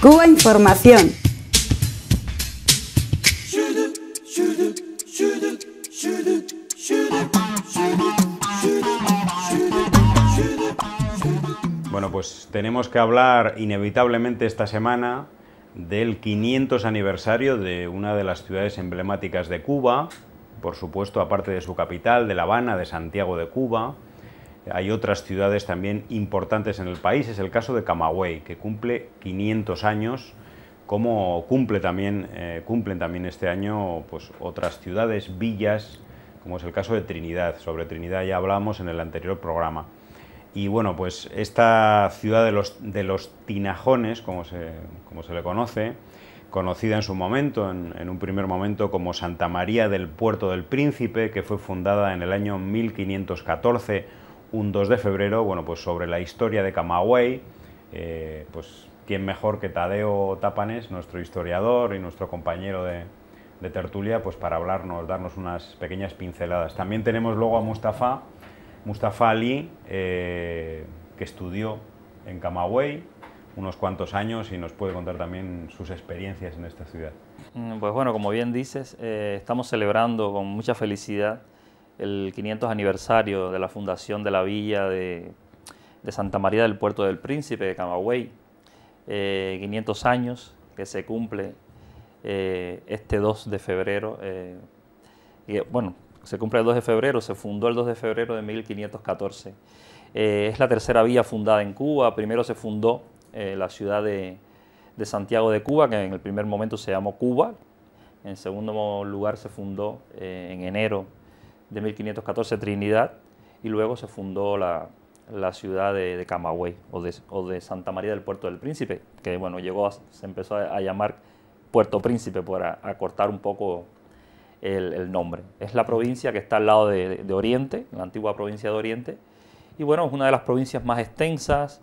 Cuba Información. Bueno, pues tenemos que hablar inevitablemente esta semana del 500 aniversario de una de las ciudades emblemáticas de Cuba, por supuesto, aparte de su capital, de La Habana, de Santiago de Cuba, hay otras ciudades también importantes en el país, es el caso de Camagüey, que cumple 500 años, como cumple también, eh, cumplen también este año pues, otras ciudades, villas, como es el caso de Trinidad. Sobre Trinidad ya hablamos en el anterior programa. Y bueno, pues esta ciudad de los, de los tinajones, como se, como se le conoce, conocida en su momento, en, en, un primer momento como Santa María del Puerto del Príncipe, que fue fundada en el año 1514 un 2 de febrero, bueno, pues sobre la historia de Camagüey, eh, pues quién mejor que Tadeo Tapanes, nuestro historiador y nuestro compañero de, tertulia, pues para hablarnos, darnos unas pequeñas pinceladas. También tenemos luego a Mustafa, Mustafa Ali, eh, que estudió en Camagüey unos cuantos años y nos puede contar también sus experiencias en esta ciudad. Mm, pues bueno, como bien dices, eh, estamos celebrando con mucha felicidad el 500 aniversario de la fundación de la villa de, Santa María del Puerto del Príncipe de Camagüey, 500 eh, años que se cumple eh, este 2 de febrero. Eh, bueno, se cumple el 2 de febrero, se fundó el 2 de febrero de 1514. es la tercera villa fundada en Cuba, primero se fundó la ciudad de, Santiago de Cuba, que en el primer momento se llamó Cuba, en segundo lugar se fundó en enero de 1514 Trinidad y luego se fundó la, ciudad de, Camagüey o de, o de, Santa María del Puerto del Príncipe, que bueno, llegó se empezó a, llamar Puerto Príncipe para acortar un poco el, nombre. Es la provincia que está al lado de, Oriente, la antigua provincia de Oriente, y bueno, es una de las provincias más extensas,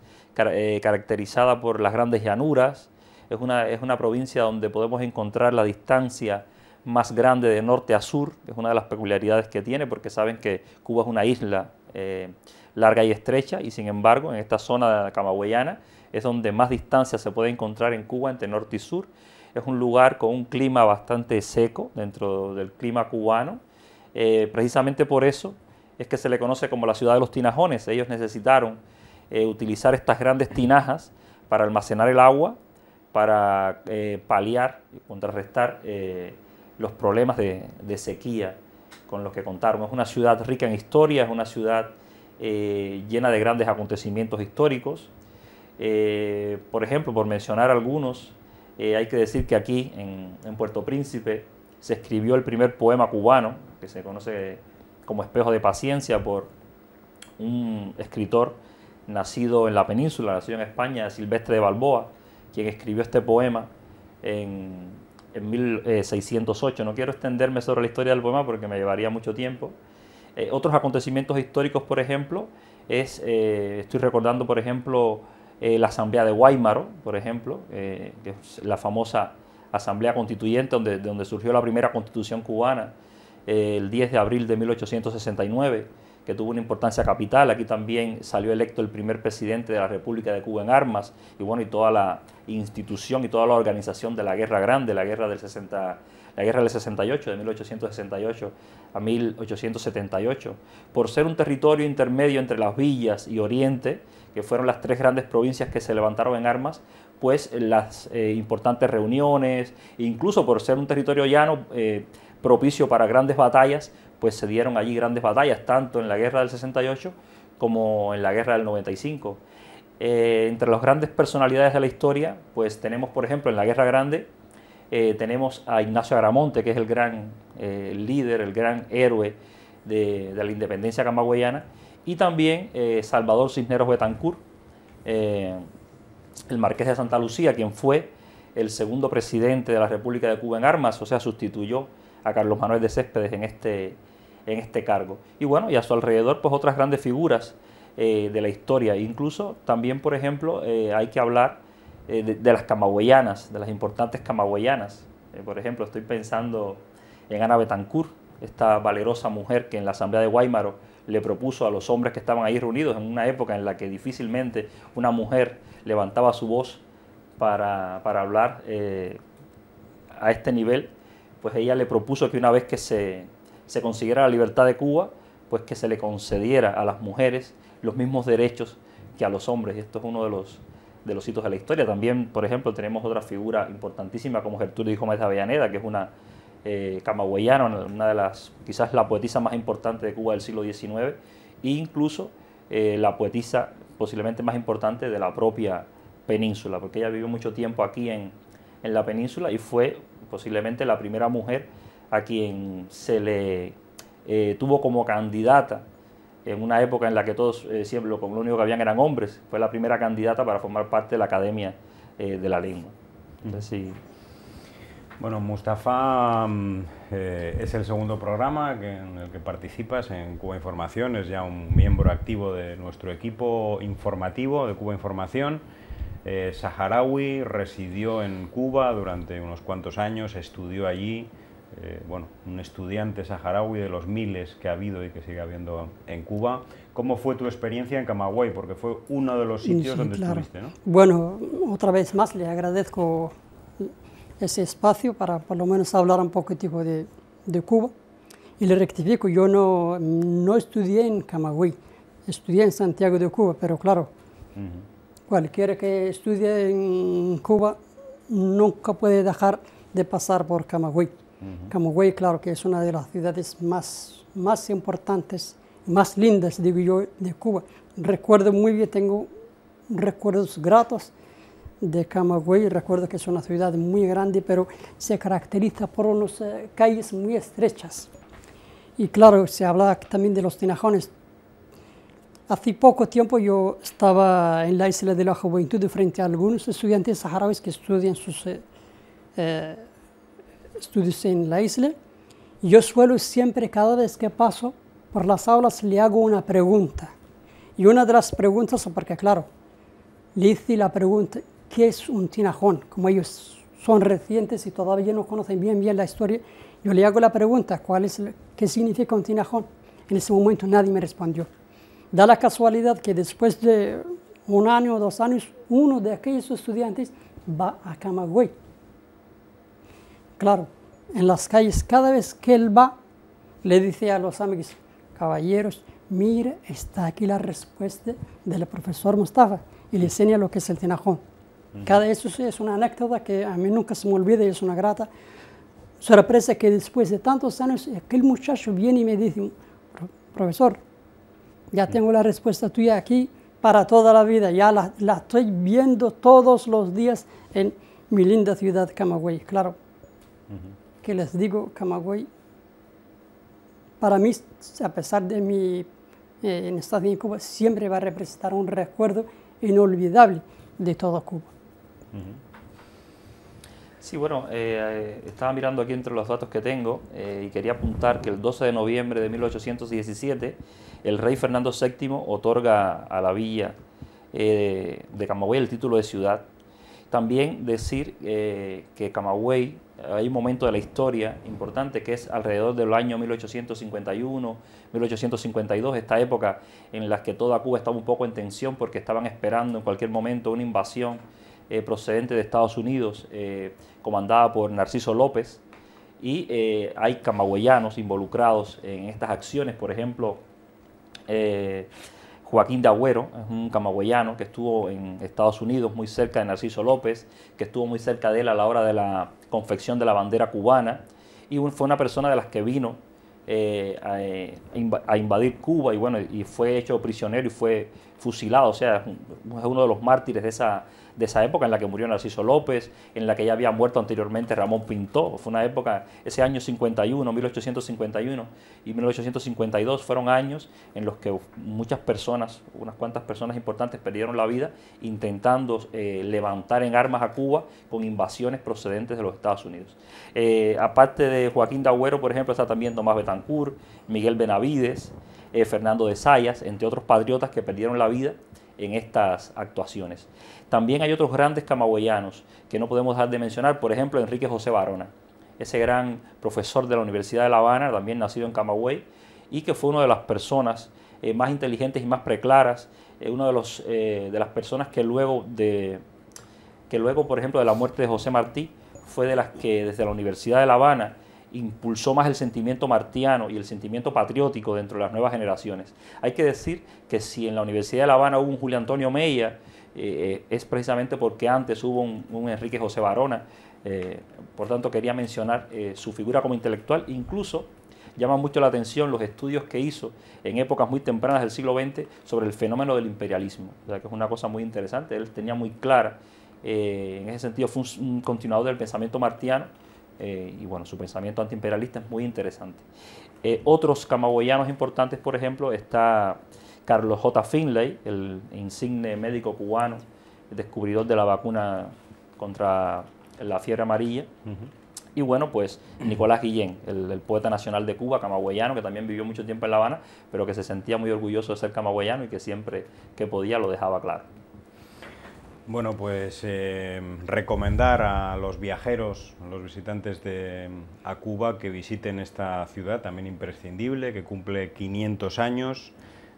eh, caracterizada por las grandes llanuras, es una, es una provincia donde podemos encontrar la distancia más grande de norte a sur, es una de las peculiaridades que tiene, porque saben que Cuba es una isla eh, larga y estrecha, y sin embargo en esta zona camagüeyana es donde más distancia se puede encontrar en Cuba entre norte y sur. Es un lugar con un clima bastante seco dentro del clima cubano. Eh, precisamente por eso es que se le conoce como la ciudad de los tinajones. Ellos necesitaron eh, utilizar estas grandes tinajas para almacenar el agua, para paliar y contrarrestar los problemas de, sequía con los que contamos Es una ciudad rica en historia, es una ciudad eh, llena de grandes acontecimientos históricos. Eh, por ejemplo, por mencionar algunos, eh, hay que decir que aquí en, en, Puerto Príncipe se escribió el primer poema cubano, que se conoce como Espejo de Paciencia, por un escritor nacido en la península, nacido en España, Silvestre de Balboa, quien escribió este poema en, en 1608. Eh, no quiero extenderme sobre la historia del poema porque me llevaría mucho tiempo. Eh, otros acontecimientos históricos, por ejemplo, es, eh, estoy recordando, por ejemplo, la Asamblea de Guaymaro, por ejemplo, que es la famosa Asamblea Constituyente donde, donde surgió la primera constitución cubana el 10 de abril de 1869 que tuvo una importancia capital. Aquí también salió electo el primer presidente de la República de Cuba en armas y bueno, y toda la institución y toda la organización de la Guerra Grande, la Guerra del 60, del 68, de 1868 a 1878, por ser un territorio intermedio entre las villas y Oriente, que fueron las tres grandes provincias que se levantaron en armas, pues las eh, importantes reuniones, incluso por ser un territorio llano eh, propicio para grandes batallas, pues se dieron allí grandes batallas, tanto en la guerra del 68 como en la guerra del 95. Eh, entre las grandes personalidades de la historia, pues tenemos, por ejemplo, en la Guerra Grande, eh, tenemos a Ignacio Agramonte, que es el gran eh, líder, el gran héroe de, la independencia camagüeyana, y también Salvador Cisneros Betancourt, el marqués de Santa Lucía, quien fue el segundo presidente de la República de Cuba en armas, o sea, sustituyó a Carlos Manuel de Céspedes en este, en este cargo. Y bueno, y a su alrededor, pues otras grandes figuras eh, de la historia. Incluso también, por ejemplo, eh, hay que hablar eh, de, las camagüeyanas, de las importantes camagüeyanas. por ejemplo, estoy pensando en Ana Betancourt, esta valerosa mujer que en la Asamblea de Guaymaro le propuso a los hombres que estaban ahí reunidos en una época en la que difícilmente una mujer levantaba su voz para, para hablar a este nivel pues ella le propuso que una vez que se, se consiguiera la libertad de Cuba, pues que se le concediera a las mujeres los mismos derechos que a los hombres. Y esto es uno de los, de los hitos de la historia. También, por ejemplo, tenemos otra figura importantísima como Gertrude Gómez de Avellaneda, que es una eh, camagüeyana, una de las, quizás la poetisa más importante de Cuba del siglo XIX, e incluso eh, la poetisa posiblemente más importante de la propia península, porque ella vivió mucho tiempo aquí en, en la península y fue posiblemente la primera mujer a quien se le eh, tuvo como candidata en una época en la que todos eh, siempre lo, único que habían eran hombres, fue la primera candidata para formar parte de la Academia eh, de la Lengua. Bueno, Mustafa mm, es el segundo programa en el que participas en Cuba Información, es ya un miembro activo de nuestro equipo informativo de Cuba Información eh, saharaui, residió en Cuba durante unos cuantos años, estudió allí, eh, bueno, un estudiante saharaui de los miles que ha habido y que sigue habiendo en Cuba. ¿Cómo fue tu experiencia en Camagüey? Porque fue uno de los sitios donde estuviste, ¿no? Bueno, otra vez más le agradezco ese espacio para por lo menos hablar un poco de, de Cuba. Y le rectifico, yo no, no estudié en Camagüey, estudié en Santiago de Cuba, pero claro, Cualquiera que estudie en Cuba nunca puede dejar de pasar por Camagüey. Camagüey, claro que es una de las ciudades más, más importantes, más lindas, digo yo, de Cuba. Recuerdo muy bien, tengo recuerdos gratos de Camagüey. Recuerdo que es una ciudad muy grande, pero se caracteriza por unas eh, calles muy estrechas. Y claro, se habla también de los tinajones. Hace poco tiempo yo estaba en la isla de la juventud frente a algunos estudiantes saharauis que estudian sus eh, eh, estudios en la isla. Yo suelo siempre, cada vez que paso por las aulas, le hago una pregunta. Y una de las preguntas, porque claro, le hice la pregunta, ¿qué es un tinajón? Como ellos son recientes y todavía no conocen bien bien la historia, yo le hago la pregunta, ¿cuál es, ¿qué significa un tinajón? En ese momento nadie me respondió. Da la casualidad que después de un año o dos años, uno de aquellos estudiantes va a Camagüey. Claro, en las calles, cada vez que él va, le dice a los amigos, caballeros, mire, está aquí la respuesta del profesor Mustafa y le enseña lo que es el tinajón. Cada eso es una anécdota que a mí nunca se me olvida y es una grata sorpresa que después de tantos años aquel muchacho viene y me dice, profesor, ya tengo la respuesta tuya aquí para toda la vida. Ya la, estoy viendo todos los días en mi linda ciudad Camagüey. Claro, que les digo, Camagüey, para mí, a pesar de mi eh, en Cuba, siempre va a representar un recuerdo inolvidable de todo Cuba. Sí, bueno, eh, eh, estaba mirando aquí entre los datos que tengo eh, y quería apuntar que el 12 de noviembre de 1817 el rey Fernando VII otorga a la villa de Camagüey el título de ciudad. También decir que Camagüey hay un momento de la historia importante que es alrededor del año 1851, 1852, esta época en la que toda Cuba estaba un poco en tensión porque estaban esperando en cualquier momento una invasión eh, procedente de Estados Unidos, eh, comandada por Narciso López, y eh, hay camagüeyanos involucrados en estas acciones, por ejemplo, Joaquín de Agüero, es un camagüeyano que estuvo en Estados Unidos muy cerca de Narciso López, que estuvo muy cerca de él a la hora de la confección de la bandera cubana, y fue una persona de las que vino a, a, invadir Cuba y bueno, y fue hecho prisionero y fue fusilado, o sea, es uno de los mártires de esa, de esa época en la que murió Narciso López, en la que ya había muerto anteriormente Ramón Pintó. Fue una época, ese año 51, 1851 y 1852 fueron años en los que muchas personas, unas cuantas personas importantes perdieron la vida intentando eh, levantar en armas a Cuba con invasiones procedentes de los Estados Unidos. Eh, aparte de Joaquín de Agüero, por ejemplo, está también Tomás Betancourt, Miguel Benavides, eh, Fernando de Sayas, entre otros patriotas que perdieron la vida en estas actuaciones. También hay otros grandes camagüeyanos que no podemos dejar de mencionar, por ejemplo, Enrique José Barona, ese gran profesor de la Universidad de La Habana, también nacido en Camagüey, y que fue una de las personas eh, más inteligentes y más preclaras, eh, una de, los, de las personas que luego, de, que luego, por ejemplo, de la muerte de José Martí, fue de las que desde la Universidad de La Habana impulsó más el sentimiento martiano y el sentimiento patriótico dentro de las nuevas generaciones. Hay que decir que si en la Universidad de La Habana hubo un Julio Antonio Meya eh, es precisamente porque antes hubo un, Enrique José Barona, eh, por tanto quería mencionar eh, su figura como intelectual, incluso llaman mucho la atención los estudios que hizo en épocas muy tempranas del siglo XX sobre el fenómeno del imperialismo, o que es una cosa muy interesante, él tenía muy clara, en ese sentido fue un continuador del pensamiento martiano, eh, y bueno, su pensamiento antiimperialista es muy interesante. Eh, otros camagüeyanos importantes, por ejemplo, está Carlos J. Finlay, el insigne médico cubano, el descubridor de la vacuna contra la fiebre amarilla. Y bueno, pues Nicolás Guillén, el, el, poeta nacional de Cuba, camagüeyano, que también vivió mucho tiempo en La Habana, pero que se sentía muy orgulloso de ser camagüeyano y que siempre que podía lo dejaba claro. Bueno, pues eh, recomendar a los viajeros, a los visitantes de, a Cuba que visiten esta ciudad también imprescindible, que cumple 500 años,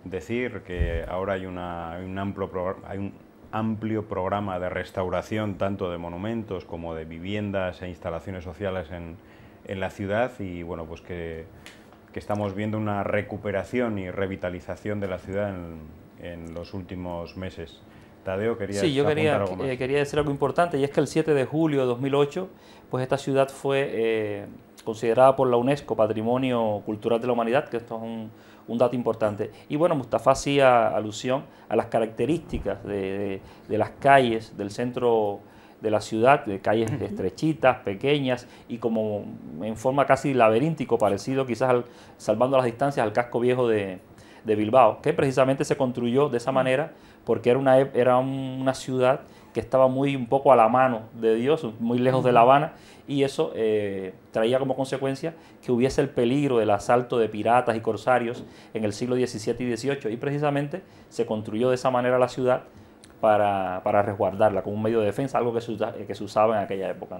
decir que ahora hay, un amplio programa de restauración tanto de monumentos como de viviendas e instalaciones sociales en, la ciudad y bueno, pues que, estamos viendo una recuperación y revitalización de la ciudad en los últimos meses. Sí, yo eh, quería, decir algo importante y es que el 7 de julio de 2008, pues esta ciudad fue eh, considerada por la UNESCO Patrimonio Cultural de la Humanidad, que esto es un, dato importante. Y bueno, Mustafa hacía alusión a las características de, las calles del centro de la ciudad, de calles estrechitas, pequeñas y como en forma casi laberíntico, parecido quizás salvando las distancias al casco viejo de, de Bilbao, que precisamente se construyó de esa manera porque era una, era una ciudad que estaba muy un poco a la mano de Dios, muy lejos de La Habana, y eso eh, traía como consecuencia que hubiese el peligro del asalto de piratas y corsarios en el siglo XVII y XVIII, y precisamente se construyó de esa manera la ciudad para, resguardarla como un medio de defensa, algo que se, que se usaba en aquella época.